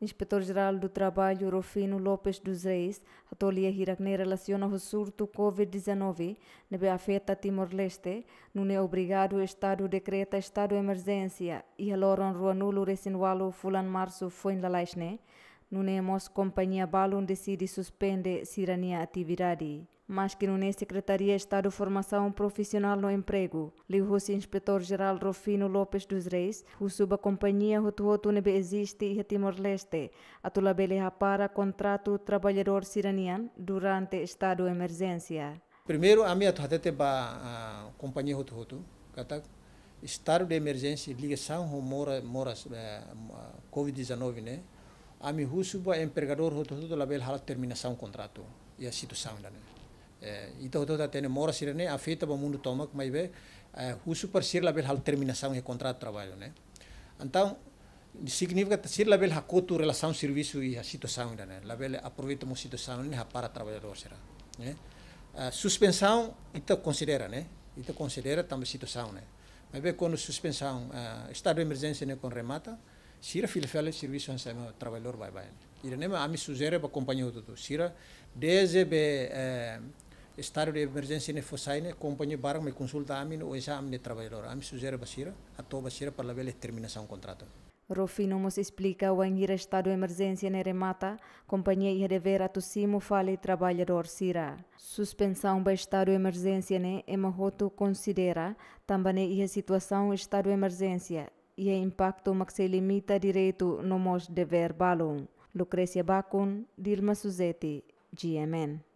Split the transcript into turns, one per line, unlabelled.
Inspetor-Geral do Trabalho Rufino Lopes dos Reis atolia Hiracne relaciona o surto Covid-19 nebe afeta Timor-Leste, no é obrigado o Estado decreta estado de emergência e a Loron ruanulo resinualo fulan março foi em Lalaisne. Nunemos Companhia Balum decide suspende sirania atividade. Mas que não é Secretaria Estado Formação Profissional no Emprego. Liu o Inspetor-Geral Rofino Lopes dos Reis, o suba companhia Rotuoto existe e Timor-Leste. A rapara para contrato trabalhador siranian durante estado emergência.
Primeiro, a minha tuhatete ba a companhia Rotuoto, kata estado de emergência ligação mora, mora eh, Covid-19, né? a Ami Husuba é empregador o hototo la bel halat terminação contrato e a situação da né. todo hototo tem mora sirene afeta ba mundo tomak mai be Husupar eh, sir la bel halat terminação e contrato de trabalho né. Então significa sir la bel hakoto relação serviço e a situação da né. La bel aproveita mo situação né para trabalhador será né. A eh, suspensão ita considera né. Ita considera também situação né. Mas be quando suspensão eh, estado de emergência né com remata Sira filfela serviço ansa me trabalhador vai vai. Ira a ami suzere ba companhia hoto to. Sira desde be eh, estado de emergência ne fosaine companhia barra me consulta a mim no exame de trabalhador. A Ami suzere ba sira ato ba sira para la terminação contrato.
Rofino nos explica o anhira estado de emergência na remata, companhia ia dever atussimo fale trabalhador sira. Suspensão do estado de emergência ne né? emahoto considera também a situação estado de emergência Ia el impacto maxelimita direto no mos dever balon. Lucrecia Bacon, Dilma Suzete, GMN.